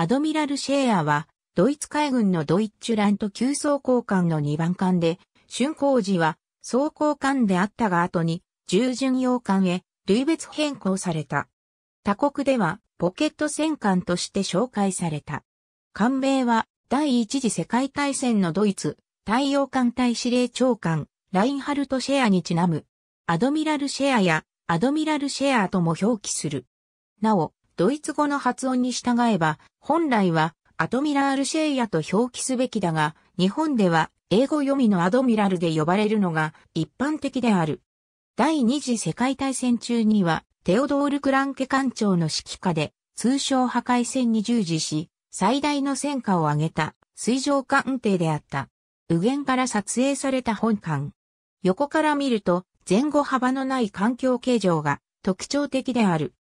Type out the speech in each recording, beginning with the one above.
アドミラル・シェーアは、ドイツ海軍のドイッチュラント急走行艦の2番艦で、春工時は走行艦であったが後に、従巡洋艦へ類別変更された。他国ではポケット戦艦として紹介された。艦名は第一次世界大戦のドイツ太陽艦隊司令長官ラインハルト・シェアにちなむアドミラル・シェアやアドミラル・シェアとも表記する。なお、ドイツ語の発音に従えば、本来はアトミラールシェイヤと表記すべきだが、日本では英語読みのアドミラルで呼ばれるのが一般的である。第二次世界大戦中には、テオドール・クランケ艦長の指揮下で、通称破壊戦に従事し、最大の戦果を挙げた水上艦艇であった。右舷から撮影された本艦。横から見ると、前後幅のない環境形状が特徴的である。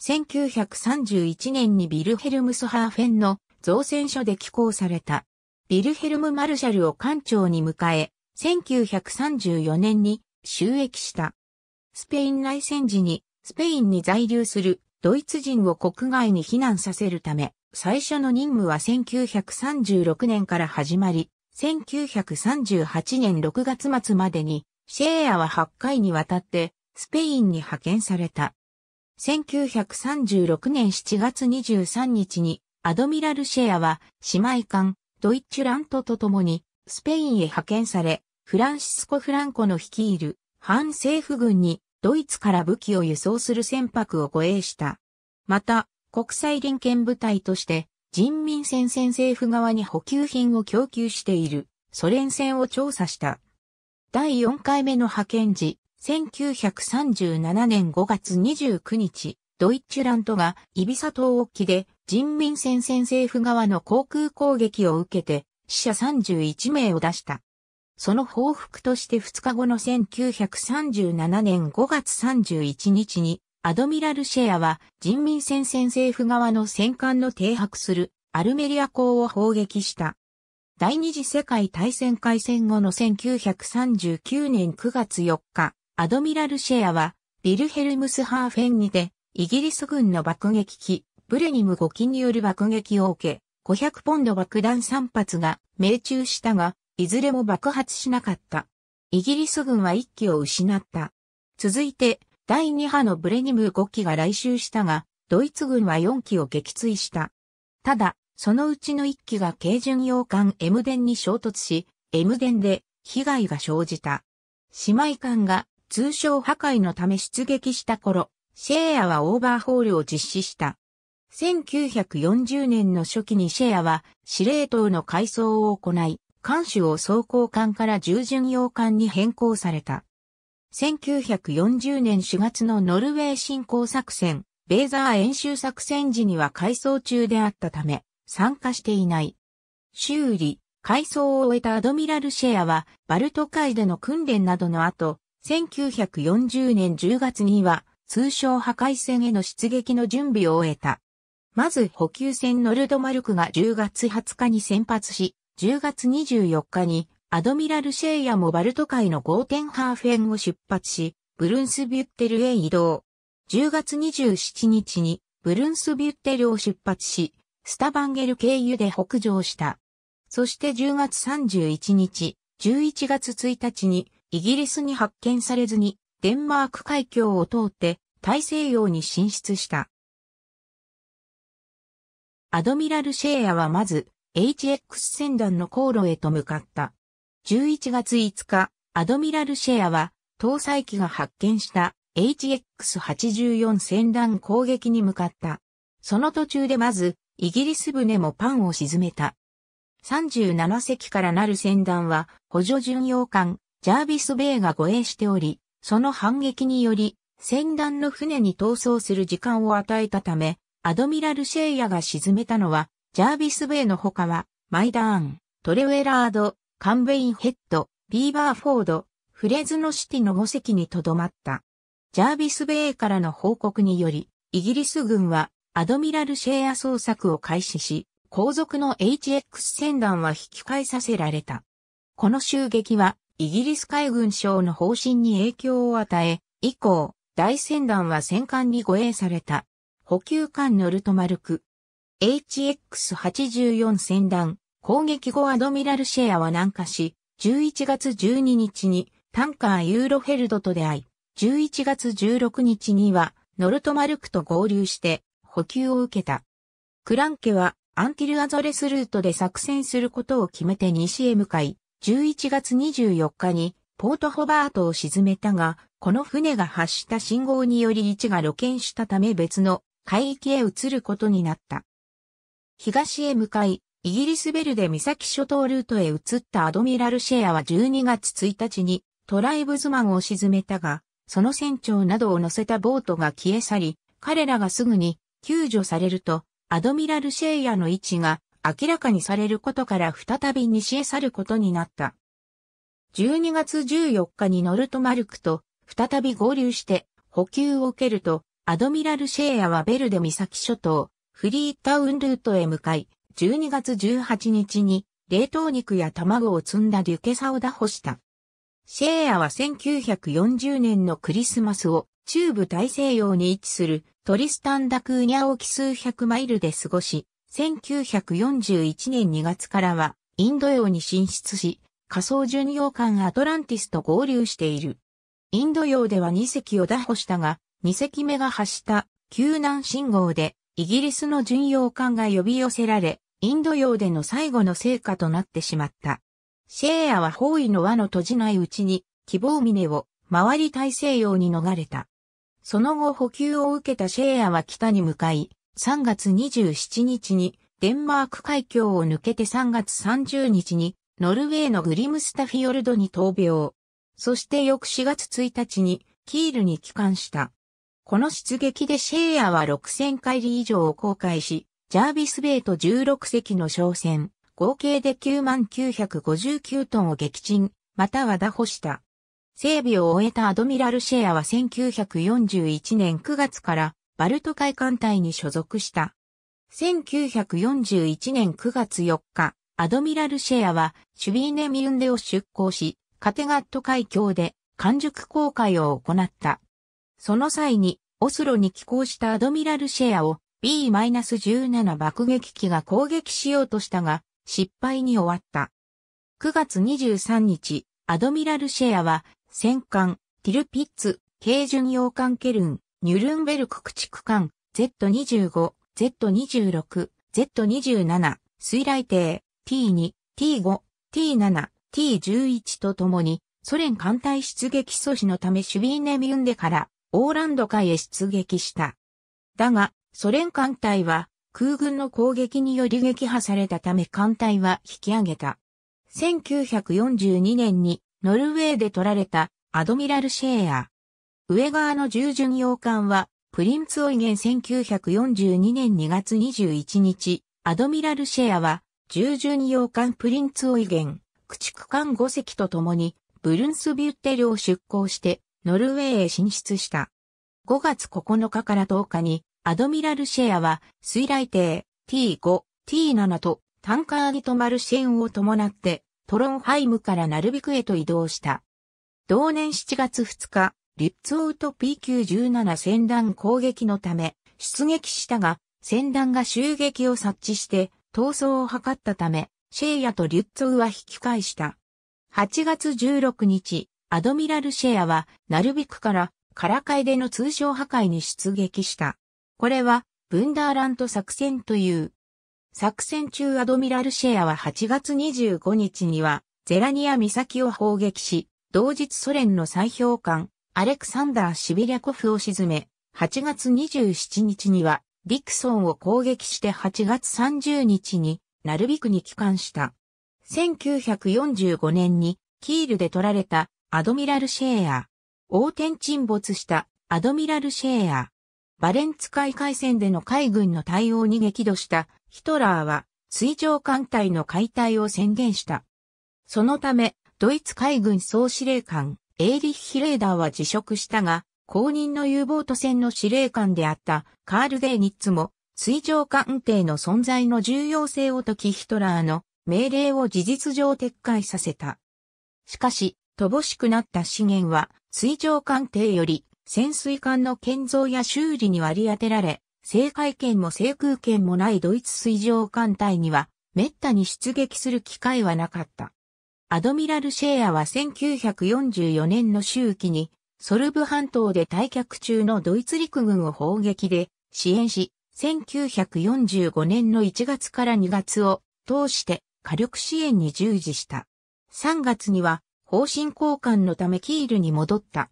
1931年にビルヘルムスハーフェンの造船所で寄港された。ビルヘルム・マルシャルを艦長に迎え、1934年に収益した。スペイン内戦時にスペインに在留するドイツ人を国外に避難させるため、最初の任務は1936年から始まり、1938年6月末までにシェーアは8回にわたってスペインに派遣された。1936年7月23日に、アドミラルシェアは、姉妹艦、ドイッチュラントと共に、スペインへ派遣され、フランシスコ・フランコの率いる、反政府軍に、ドイツから武器を輸送する船舶を護衛した。また、国際連携部隊として、人民戦線政府側に補給品を供給している、ソ連戦を調査した。第4回目の派遣時、1937年5月29日、ドイッチュラントがイビサ島沖で人民戦線政府側の航空攻撃を受けて死者31名を出した。その報復として2日後の1937年5月31日に、アドミラルシェアは人民戦線政府側の戦艦の停泊するアルメリア港を砲撃した。第二次世界大戦開戦後の1939年9月4日、アドミラルシェアは、ビルヘルムスハーフェンにて、イギリス軍の爆撃機、ブレニム5機による爆撃を受け、500ポンド爆弾3発が命中したが、いずれも爆発しなかった。イギリス軍は1機を失った。続いて、第2波のブレニム5機が来襲したが、ドイツ軍は4機を撃墜した。ただ、そのうちの1機が軽巡洋艦エムデンに衝突し、エムデンで被害が生じた。姉妹艦が通称破壊のため出撃した頃、シェアはオーバーホールを実施した。1940年の初期にシェアは司令塔の改装を行い、艦首を装甲艦から従順洋艦に変更された。1940年4月のノルウェー侵攻作戦、ベーザー演習作戦時には改装中であったため、参加していない。修理、改装を終えたアドミラルシェアは、バルト海での訓練などの後、1940年10月には通称破壊戦への出撃の準備を終えた。まず補給船ノルドマルクが10月20日に先発し、10月24日にアドミラルシェイヤもバルト海のゴーテンハーフェンを出発し、ブルンスビュッテルへ移動。10月27日にブルンスビュッテルを出発し、スタバンゲル経由で北上した。そして10月31日、11月1日にイギリスに発見されずに、デンマーク海峡を通って大西洋に進出した。アドミラルシェーアはまず HX 船団の航路へと向かった。11月5日、アドミラルシェアは、搭載機が発見した HX84 船団攻撃に向かった。その途中でまず、イギリス船もパンを沈めた。37隻からなる船団は、補助巡洋艦、ジャービス・ベイが護衛しており、その反撃により、船団の船に逃走する時間を与えたため、アドミラル・シェイヤが沈めたのは、ジャービス・ベイの他は、マイダーン、トレウェラード、カンベイン・ヘッド、ビーバー・フォード、フレズノシティの5隻にとどまった。ジャービス・ベイからの報告により、イギリス軍は、アドミラル・シェイヤ捜索を開始し、後続の HX 船団は引き返させられた。この襲撃は、イギリス海軍省の方針に影響を与え、以降、大船団は戦艦に護衛された。補給艦ノルトマルク。HX84 船団、攻撃後アドミラルシェアは南下し、11月12日にタンカーユーロフェルドと出会い、11月16日にはノルトマルクと合流して補給を受けた。クランケはアンティルアゾレスルートで作戦することを決めて西へ向かい、11月24日にポートホバートを沈めたが、この船が発した信号により位置が露見したため別の海域へ移ることになった。東へ向かい、イギリスベルで岬諸島ルートへ移ったアドミラルシェアは12月1日にトライブズマンを沈めたが、その船長などを乗せたボートが消え去り、彼らがすぐに救助されると、アドミラルシェイヤの位置が明らかにされることから再び西へ去ることになった。12月14日にノルトマルクと再び合流して補給を受けると、アドミラルシェーアはベルデ岬諸島、フリータウンルートへ向かい、12月18日に冷凍肉や卵を積んだデュケサを打破した。シェーアは1940年のクリスマスを中部大西洋に位置するトリスタンダクーニャ沖数百マイルで過ごし、1941年2月からはインド洋に進出し、仮想巡洋艦アトランティスと合流している。インド洋では2隻を打破したが、2隻目が発した救難信号でイギリスの巡洋艦が呼び寄せられ、インド洋での最後の成果となってしまった。シェーアは包囲の輪の閉じないうちに希望峰を回り大西洋に逃れた。その後補給を受けたシェーアは北に向かい、3月27日にデンマーク海峡を抜けて3月30日にノルウェーのグリムスタフィヨルドに闘病。そして翌4月1日にキールに帰還した。この出撃でシェーアは6000海里以上を航海し、ジャービスベイと16隻の商船、合計で99,959トンを撃沈、または打破した。整備を終えたアドミラルシェアは1941年9月からバルト海艦隊に所属した。1941年9月4日、アドミラルシェアはシュビーネミュンデを出港し、カテガット海峡で完熟航海を行った。その際に、オスロに寄港したアドミラルシェアを B-17 爆撃機が攻撃しようとしたが、失敗に終わった。9月23日、アドミラルシェアは、戦艦、ティルピッツ、軽巡洋艦ケルン、ニュルンベルク駆逐艦 Z25、Z26、Z27、水雷艇 T2、T5、T7、T11 とともにソ連艦隊出撃阻止のためシュビーネミュンデからオーランド海へ出撃した。だが、ソ連艦隊は空軍の攻撃により撃破されたため艦隊は引き上げた。1942年にノルウェーで取られたアドミラルシェーア、上側の従順洋艦は、プリンツオイゲン1942年2月21日、アドミラルシェアは、従順洋艦プリンツオイゲン、駆逐艦5隻と共に、ブルンスビュッテルを出港して、ノルウェーへ進出した。5月9日から10日に、アドミラルシェアは、水雷艇 T5、T7 と、タンカーに止まるシェンを伴って、トロンハイムからナルビクへと移動した。同年7月2日、リッツオウト P917 戦弾攻撃のため出撃したが、戦弾が襲撃を察知して逃走を図ったため、シェイヤとリュッツオウは引き返した。8月16日、アドミラルシェアは、ナルビクから、カラカイでの通商破壊に出撃した。これは、ブンダーラント作戦という。作戦中アドミラルシェアは8月25日には、ゼラニア岬を砲撃し、同日ソ連の再評判。アレクサンダー・シビリャコフを沈め、8月27日には、ディクソンを攻撃して8月30日に、ナルビクに帰還した。1945年に、キールで取られた、アドミラル・シェーア。横転沈没した、アドミラル・シェーア。バレンツ海海戦での海軍の対応に激怒したヒトラーは水上艦隊の解体を宣言した。そのため、ドイツ海軍総司令官、エーリッヒ・レーダーは辞職したが、公認の U ボート船の司令官であったカール・デーニッツも、水上艦艇の存在の重要性を解きヒトラーの命令を事実上撤回させた。しかし、乏しくなった資源は、水上艦艇より潜水艦の建造や修理に割り当てられ、制海権も制空権もないドイツ水上艦隊には、滅多に出撃する機会はなかった。アドミラルシェアは1944年の周期に、ソルブ半島で退却中のドイツ陸軍を砲撃で支援し、1945年の1月から2月を通して火力支援に従事した。3月には方針交換のためキールに戻った。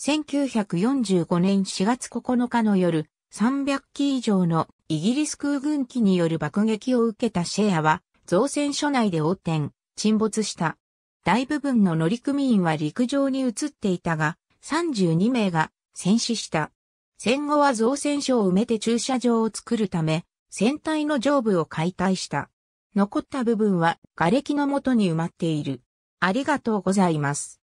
1945年4月9日の夜、300機以上のイギリス空軍機による爆撃を受けたシェアは、造船所内で横転。沈没した。大部分の乗組員は陸上に移っていたが、32名が戦死した。戦後は造船所を埋めて駐車場を作るため、船体の上部を解体した。残った部分は瓦礫の元に埋まっている。ありがとうございます。